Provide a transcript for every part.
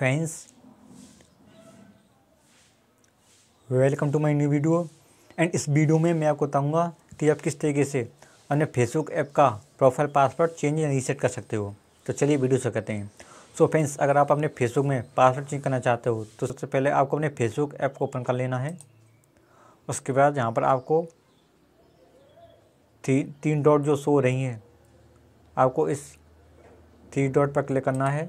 Friends welcome to my new video and इस video में मैं आपको बताऊंगा कि आप किस तरीके से अपने फेसबुक ऐप का प्रोफाइल पासवर्ड चेंज या रीसेट कर सकते हो तो चलिए वीडियो से करते हैं सो so फ्रेंड्स अगर आप अपने फेसबुक में पासवर्ड चेंज करना चाहते हो तो सबसे पहले आपको अपने फेसबुक ऐप को ओपन कर लेना है उसके बाद यहाँ पर आपको थी तीन डॉट जो शो रही हैं आपको इस थ्री डॉट पर क्लिक करना है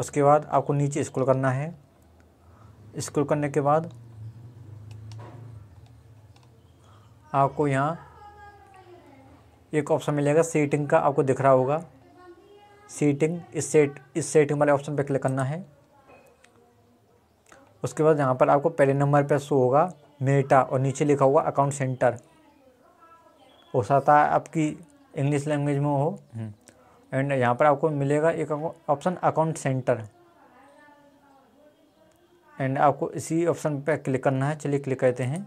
उसके बाद आपको नीचे स्क्रॉल करना है स्क्रॉल करने के बाद आपको यहाँ एक ऑप्शन मिलेगा सेटिंग का आपको दिख रहा होगा सेटिंग इस सेट इस सेटिंग वाले ऑप्शन पर क्लिक करना है उसके बाद यहाँ पर आपको पहले नंबर पर शो होगा मेटा और नीचे लिखा होगा अकाउंट सेंटर हो सकता है आपकी इंग्लिश लैंग्वेज में हो हम्म। एंड यहाँ पर आपको मिलेगा एक ऑप्शन अकाउंट सेंटर एंड आपको इसी ऑप्शन पर क्लिक करना है चलिए क्लिक करते हैं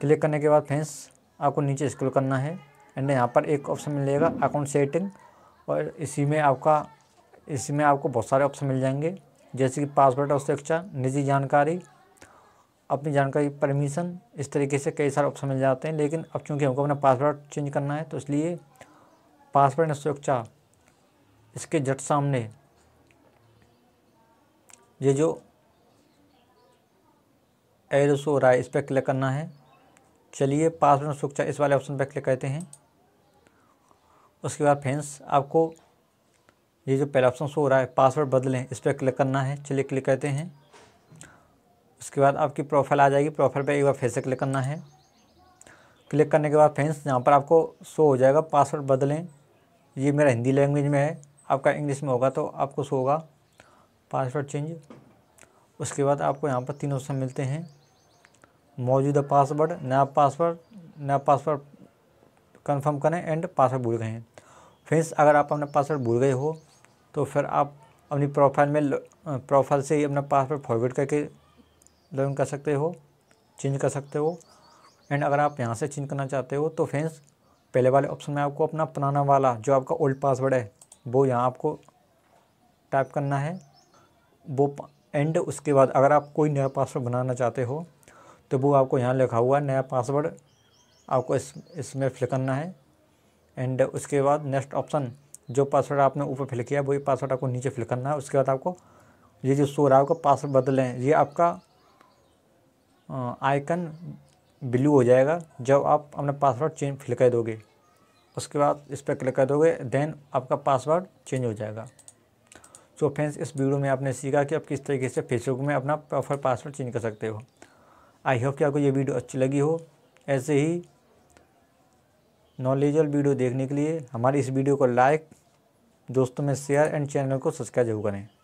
क्लिक करने के बाद फ्रेंड्स आपको नीचे स्क्रॉल करना है एंड यहाँ पर एक ऑप्शन मिलेगा अकाउंट सेटिंग और इसी में आपका इसी में आपको बहुत सारे ऑप्शन मिल जाएंगे जैसे कि पासवर्ड और सुरक्षा निजी जानकारी अपनी जानकारी परमिशन इस तरीके से कई सारे ऑप्शन मिल जाते हैं लेकिन अब चूँकि हमको अपना पासवर्ड चेंज करना है तो इसलिए पासवर्ड ने सुरक्षा इसके जट सामने ये जो एरसो राय रहा है इस पर क्लिक करना है चलिए पासवर्ड सुरक्षा इस वाले ऑप्शन पर क्लिक करते हैं उसके बाद फ्रेंड्स आपको ये जो पहला ऑप्शन शो हो रहा है पासवर्ड बदलें इस पर क्लिक करना है चलिए क्लिक करते हैं उसके बाद आपकी प्रोफाइल आ जाएगी प्रोफाइल पर एक बार फिर से क्लिक करना है क्लिक करने के बाद फ्रेंड्स यहाँ पर आपको शो हो जाएगा पासवर्ड बदलें ये मेरा हिंदी लैंग्वेज में है आपका इंग्लिश में होगा तो आपको सो होगा पासवर्ड चेंज उसके बाद आपको यहाँ पर तीन ऑप्शन मिलते हैं मौजूदा पासवर्ड नया पासवर्ड नया पासवर्ड कंफर्म करें एंड पासवर्ड भूल गए हैं फ्रेंड्स अगर आप अपना पासवर्ड भूल गए हो तो फिर आप अपनी प्रोफाइल में प्रोफाइल से ही अपना पासवर्ड फॉरवर्ड करके लॉगिन कर सकते हो चेंज कर सकते हो एंड अगर आप यहाँ से चेंज करना चाहते हो तो फ्रेंड्स पहले वाले ऑप्शन में आपको अपना पुराना वाला जो आपका ओल्ड पासवर्ड है वो यहाँ आपको टाइप करना है वो एंड उसके बाद अगर आप कोई नया पासवर्ड बनाना चाहते हो तो वो आपको यहाँ लिखा हुआ नया पासवर्ड आपको इस इसमें फिल करना है एंड उसके बाद नेक्स्ट ऑप्शन जो पासवर्ड आपने ऊपर फिल किया वही पासवर्ड आपको नीचे फिल करना है उसके बाद आपको ये जो सो रहा है आपका पासवर्ड बदलें ये आपका आइकन ब्लू हो जाएगा जब आप अपना पासवर्ड चेंज फिल कर दोगे उसके बाद इस पर क्लिक कर दोगे देन आपका पासवर्ड चेंज हो जाएगा सो so फ्रेंड्स इस वीडियो में आपने सीखा कि आप किस तरीके से फेसबुक में अपना प्रोफाइल पासवर्ड चेंज कर सकते हो आई होप कि आपको ये वीडियो अच्छी लगी हो ऐसे ही नॉलेजल वीडियो देखने के लिए हमारी इस वीडियो को लाइक दोस्तों में शेयर एंड चैनल को सब्सक्राइब जरूर करें